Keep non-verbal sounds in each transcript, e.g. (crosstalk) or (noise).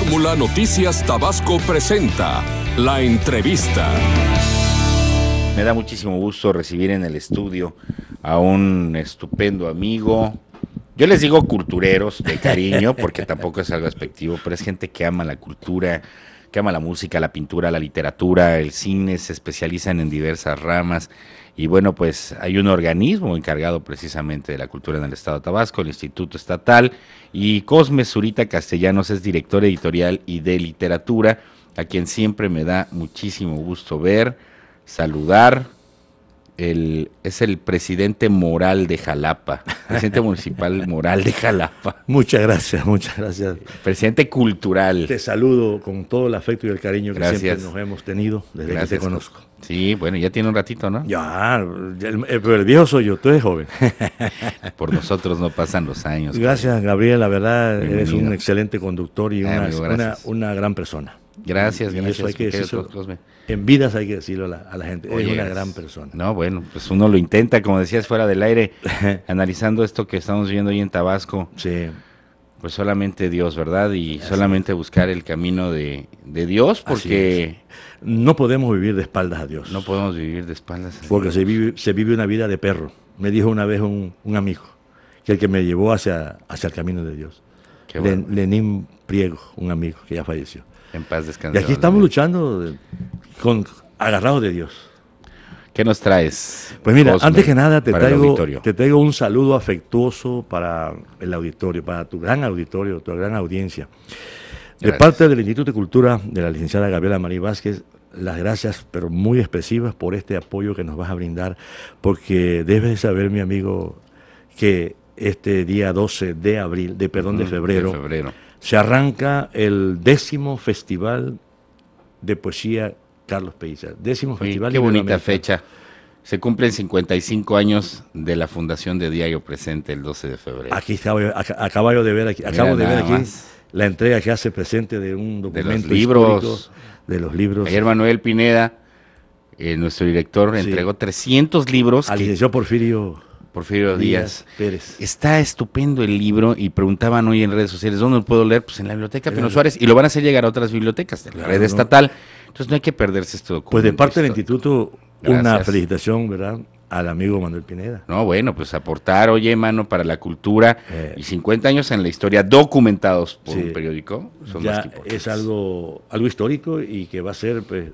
Fórmula Noticias Tabasco presenta la entrevista. Me da muchísimo gusto recibir en el estudio a un estupendo amigo. Yo les digo cultureros de cariño porque tampoco es algo aspectivo. pero es gente que ama la cultura, que ama la música, la pintura, la literatura, el cine, se especializan en diversas ramas. Y bueno, pues hay un organismo encargado precisamente de la cultura en el Estado de Tabasco, el Instituto Estatal, y Cosme Zurita Castellanos es director editorial y de literatura, a quien siempre me da muchísimo gusto ver, saludar, es el presidente moral de Jalapa, (laughs) presidente municipal moral de Jalapa. Muchas gracias, muchas gracias. Presidente cultural. Te saludo con todo el afecto y el cariño que siempre nos hemos tenido desde que te conozco. Sí, bueno, ya tiene un ratito, ¿no? Ya, el, pero el viejo soy yo, tú eres joven. (laughs) Por nosotros no pasan los años. Gracias, Gabriel, la verdad, eres un excelente conductor y una gran persona. Gracias, gracias. en vidas hay que decirlo a la, gente. es una gran persona. No, bueno, pues uno lo intenta, como decías, fuera del aire, (laughs) analizando esto que estamos viendo hoy en Tabasco. Sí. Pues solamente Dios, ¿verdad? Y solamente buscar el camino de, Dios, porque... No podemos vivir de espaldas a Dios. No podemos vivir de espaldas a Dios. Porque se vive, una vida de perro. Me dijo una vez un, amigo, que el que me llevó hacia, hacia el camino de Dios. Lenín Priego, un amigo que ya falleció. En paz descanse. Y aquí estamos luchando con, agarrados de Dios. ¿Qué nos traes? Pues mira, antes que nada te traigo, te traigo un saludo afectuoso para el auditorio, para tu gran auditorio, tu gran audiencia. De parte del Instituto de Cultura de la licenciada Gabriela María Vázquez, las gracias, pero muy expresivas, por este apoyo que nos vas a brindar, porque debes saber, mi amigo, que este día 12 de abril, de perdón, de febrero se arranca el décimo festival de poesía Carlos Pelliza. Décimo festival. Qué bonita fecha. Se cumplen 55 años de la fundación de Diario Presente el 12 de febrero. Aquí acabo, de ver aquí, acabo de ver la entrega que hace presente de un documento de libros de los libros. Ayer Manuel Pineda, eh, nuestro director, entregó 300 libros. Al Porfirio Porfirio Díaz, Pérez. Está estupendo el libro y preguntaban hoy en redes sociales, ¿dónde lo puedo leer? Pues en la biblioteca Pino Suárez y lo van a hacer llegar a otras bibliotecas de la red estatal. Entonces no hay que perderse esto. Pues de parte del instituto, una felicitación, ¿verdad? Al amigo Manuel Pineda. No, bueno, pues aportar, oye, mano, para la cultura eh. y 50 años en la historia documentados por un periódico son más Es algo, algo histórico y que va a ser pues,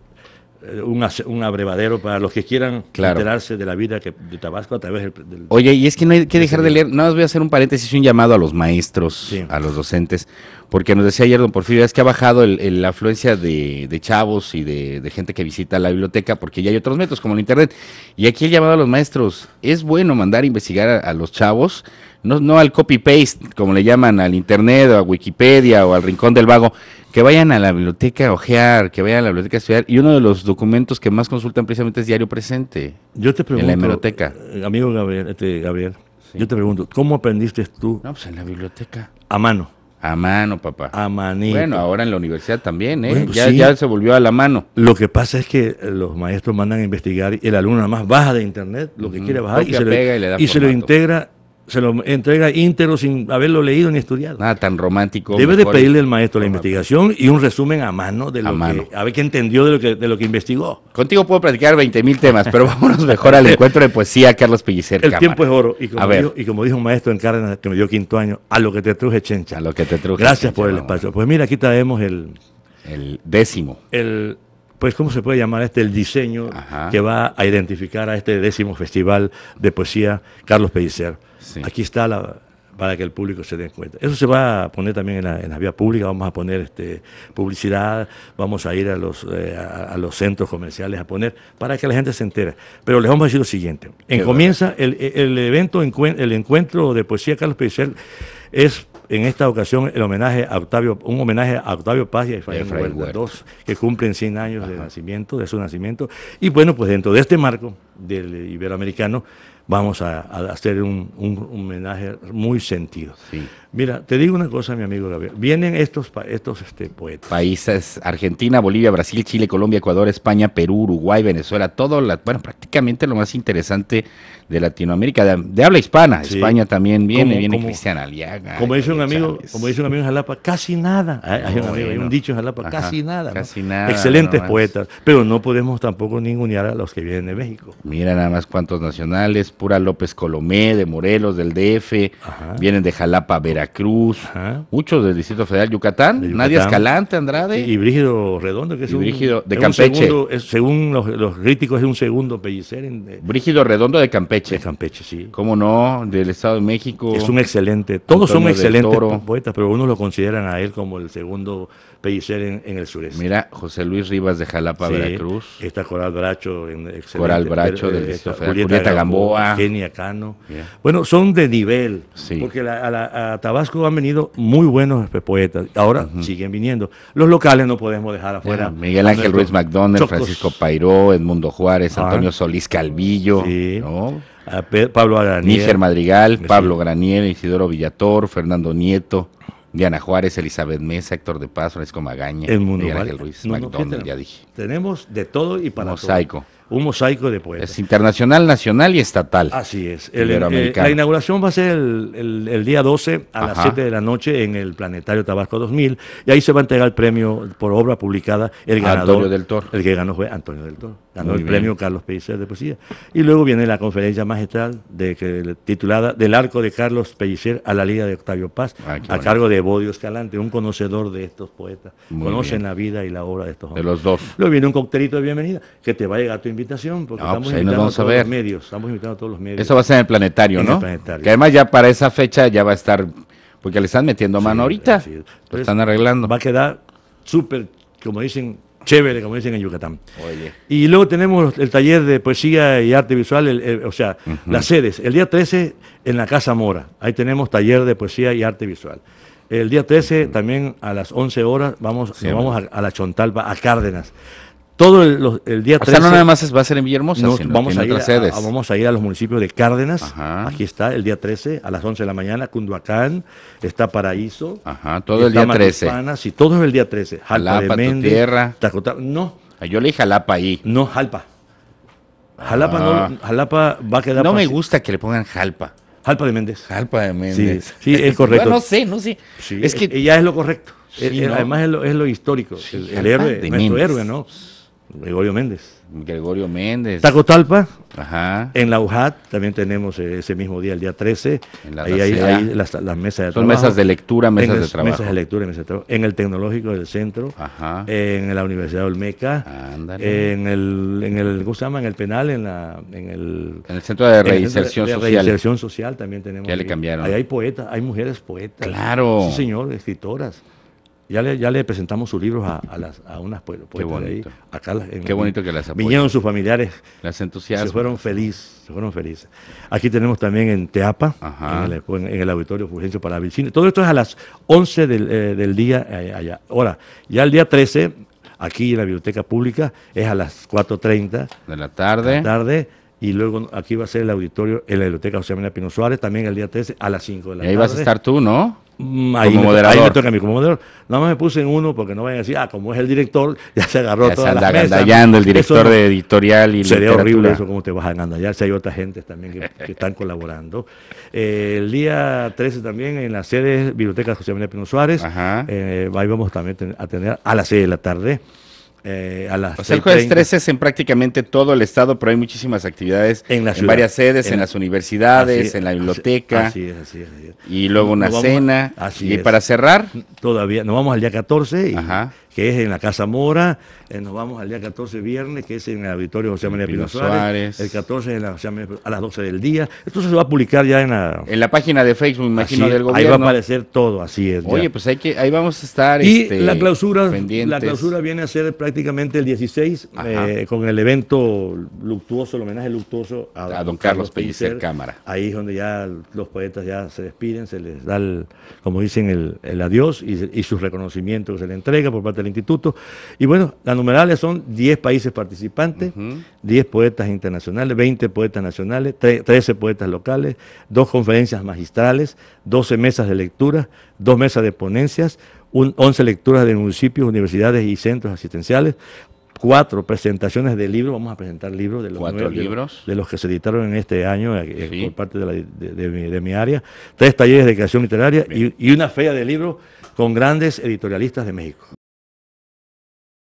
eh, un, abrevadero para los que quieran enterarse de la vida que, de Tabasco a través del, Oye, y es que no hay que dejar de leer, nada más voy a hacer un paréntesis un llamado a los maestros, a los docentes, porque nos decía ayer don Porfirio, es que ha bajado el, la afluencia de, chavos y de, gente que visita la biblioteca, porque ya hay otros métodos como el Internet. Y aquí el llamado a los maestros, es bueno mandar a investigar a, los chavos, no, no al copy-paste, como le llaman al Internet o a Wikipedia o al Rincón del Vago, que vayan a la biblioteca a ojear, que vayan a la biblioteca a estudiar. Y uno de los documentos que más consultan precisamente es Diario Presente. Yo te pregunto. En la biblioteca, eh, Amigo Gabriel, este, Gabriel yo te pregunto, ¿cómo aprendiste tú? No, pues en la biblioteca. A mano. A mano, papá. A manito. Bueno, ahora en la universidad también, ¿eh? ya, se volvió a la mano. Lo que pasa es que eh, los maestros mandan a investigar y el alumno nada más baja de internet lo que quiere bajar y, se, y se, lo, integra se lo entrega íntegro sin haberlo leído ni estudiado. Nada tan romántico. Debe de pedirle al maestro la investigación y un resumen a mano de lo a que, a ver qué entendió de lo que, de lo que investigó. Contigo puedo platicar 20 mil temas, pero vámonos mejor al encuentro de poesía, Carlos Pellicer. El tiempo es oro. Y como, dijo, un maestro en Cárdenas que me dio quinto año, a lo que te truje, chencha. A lo que te truje. Gracias por el espacio. Pues mira, aquí traemos el... El décimo. El pues, ¿cómo se puede llamar este? El diseño que va a identificar a este décimo festival de poesía Carlos Pellicer. Aquí está para que el público se dé cuenta. Eso se va a poner también en la, en la vía pública, vamos a poner este, publicidad, vamos a ir a los, eh, a, los centros comerciales a poner, para que la gente se entere. Pero les vamos a decir lo siguiente, en comienza el, evento, el encuentro de poesía Carlos es en esta ocasión el homenaje a Octavio, un homenaje a Octavio Paz y a Efraín, Dos, que cumplen 100 años de nacimiento, de su nacimiento. Y bueno, pues dentro de este marco del iberoamericano, vamos a, hacer un, homenaje muy sentido. Sí. Mira, te digo una cosa, mi amigo Gabriel. Vienen estos, estos este, poetas. Países, Argentina, Bolivia, Brasil, Chile, Colombia, Ecuador, España, Perú, Uruguay, Venezuela, todo, la, bueno, prácticamente lo más interesante de Latinoamérica, de, habla hispana. España también viene, como, viene Cristian Aliaga. Como dice, un amigo, como dice un amigo en Jalapa, casi nada. Ah, hay, un, dicho en Jalapa, casi nada. nada. Excelentes poetas, pero no podemos tampoco ningunear a los que vienen de México. Mira nada más cuántos nacionales, pura López Colomé, de Morelos, del DF, vienen de Jalapa, Veracruz, muchos del Distrito Federal, Yucatán, nadie Nadia Escalante, Andrade. Y, Brígido Redondo, que es un, Brígido de Campeche. según los, críticos es un segundo pellicer. Eh, Brígido Redondo de Campeche. De Campeche, sí. ¿Cómo no? Del Estado de México. Es un excelente, todos son excelentes poetas, pero uno lo consideran a él como el segundo Pellicer en, el sureste. Mira, José Luis Rivas de Jalapa, Veracruz. Está Coral Bracho. En, excelente. Coral Bracho, de Listo. Eh, Julieta, Gamboa. Cano. Bueno, son de nivel, porque a, Tabasco han venido muy buenos poetas. Ahora siguen viniendo. Los locales no podemos dejar afuera. Miguel Ángel Ruiz Macdonald, Francisco Pairó, Edmundo Juárez, ah. Antonio Solís Calvillo. Sí. ¿no? Pablo Granier. Níger Madrigal, Pablo Granier, Isidoro Villator, Fernando Nieto, Diana Juárez, Elizabeth Mesa, Héctor de Paz, Francisco Magaña, Miguel Ángel Ruiz, no, ya dije. Tenemos de todo y para todo. Mosaico un mosaico de poetas. Es internacional, nacional y estatal. Así es. Eh, la inauguración va a ser el, día 12 a las 7 de la noche en el Planetario Tabasco 2000 y ahí se va a entregar el premio por obra publicada el ganador. Antonio del Toro. El que ganó fue Antonio del Toro. Ganó el premio Carlos Pellicer de poesía. Y luego viene la conferencia magistral titulada Del arco de Carlos Pellicer a la Liga de Octavio Paz, ah, a cargo de Bodio Escalante, un conocedor de estos poetas. Conocen la vida y la obra de estos hombres. De los dos. Luego viene un coctelito de bienvenida que te va a llegar a tu invitación porque estamos pues invitando vamos a, todos ver. los medios. Estamos invitando a todos los medios. Eso va a ser en el planetario, ¿no? Que además ya para esa fecha ya va a estar, porque le están metiendo mano ahorita. lo están arreglando. Va a quedar súper, como dicen, chévere, como dicen en Yucatán. Oye. Y luego tenemos el taller de poesía y arte visual, o sea, las sedes. El día 13 en la Casa Mora. Ahí tenemos taller de poesía y arte visual. El día 13 también a las 11 horas vamos, vamos a, a la Chontalpa, a Cárdenas todo el, día 13. O sea, no nada más va a ser en Villahermosa, sino vamos, a ir sedes. vamos a ir a los municipios de Cárdenas, aquí está, el día 13, a las 11 de la mañana, Cunduacán, está Paraíso. Ajá, todo el día 13. todo el día 13. Jalapa, de tierra. no. Ah, yo leí Jalapa ahí. No, Jalpa. Jalapa, no, ah. va a quedar... No me gusta que le pongan Jalpa. Jalpa de Méndez. Jalpa de Méndez. Sí, es correcto. no, sé, no sé. es que... Eh, ya es lo correcto. Eh, además es lo, es lo histórico. el, héroe, nuestro héroe, ¿no? Gregorio Méndez. Gregorio Méndez. Tacotalpa. Ajá. En la UJAT también tenemos eh, ese mismo día, el día 13. En ahí hay las, mesas de trabajo. Son mesas de lectura, mesas de trabajo. Mesas de lectura, mesas de trabajo. En el Tecnológico del Centro. Ajá. En la Universidad Olmeca. Ándale. En el, en el, ¿cómo se llama? En el penal, en, la, en el... En el Centro de Reinserción Social. también tenemos. Ya le cambiaron. Ahí hay poetas, hay mujeres poetas. Claro. Sí, señor, escritoras. Ya le, ya le presentamos sus libros a, las, a unas poetas Qué bonito. ahí, acá en, Qué bonito que las Vinieron sus familiares. Las entusiasmas. Se fueron felices, se fueron felices. Aquí tenemos también en Teapa, en el, en el, auditorio Fulgencio Vicine. Todo esto es a las 11 eh, del, día eh, allá. Ahora, ya el día 13, aquí en la biblioteca pública, es a las 4.30. De la tarde. tarde y luego aquí va a ser el auditorio en la biblioteca José Mena Pino Suárez, también el día 13 a las 5 de la tarde. ahí vas a estar tú, ¿no? Mm, ahí como me, toca a mí como moderador. Nada más me puse en uno porque no vayan a decir, ah, como es el director, (laughs) ya se agarró ya se anda las el director de editorial y Sería horrible eso, cómo te vas a agandallar. Si hay otras gentes también que, están colaborando. Eh, el día 13 también en la sede Biblioteca José Manuel Pino Suárez. Eh, ahí vamos también a tener a las 6 de la tarde. Eh, a las el jueves 13 es en prácticamente todo el estado, pero hay muchísimas actividades en, varias sedes, en, las universidades, en la biblioteca. y luego una cena. y para cerrar. Todavía, nos vamos al día 14 y que es en la Casa Mora. Eh, nos vamos al día 14, viernes, que es en el auditorio José María Pino, Suárez, El 14 a las 12 del día. entonces se va a publicar ya en la... En la página de Facebook, imagino, del gobierno. Ahí va a aparecer todo, así es. Oye, pues hay que, ahí vamos a estar Y este, la clausura la clausura viene a ser prácticamente el 16, eh, con el evento luctuoso, el homenaje luctuoso a, don, Carlos Pellicer, Cámara. Ahí es donde ya los poetas ya se despiden, se les da, como dicen, el, adiós y, y su reconocimiento que se le entrega por parte del instituto. Y bueno, las numerales son 10 países participantes, 10 poetas internacionales, 20 poetas nacionales, 13 poetas locales, dos conferencias magistrales, 12 mesas de lectura, dos mesas de ponencias, un, 11 lecturas de municipios, universidades y centros asistenciales, cuatro presentaciones de libros, vamos a presentar libros de los, nueve, De, los que se editaron en este año eh, eh, por parte de, mi, área, tres talleres de creación literaria y, y, una feria de libros con grandes editorialistas de México.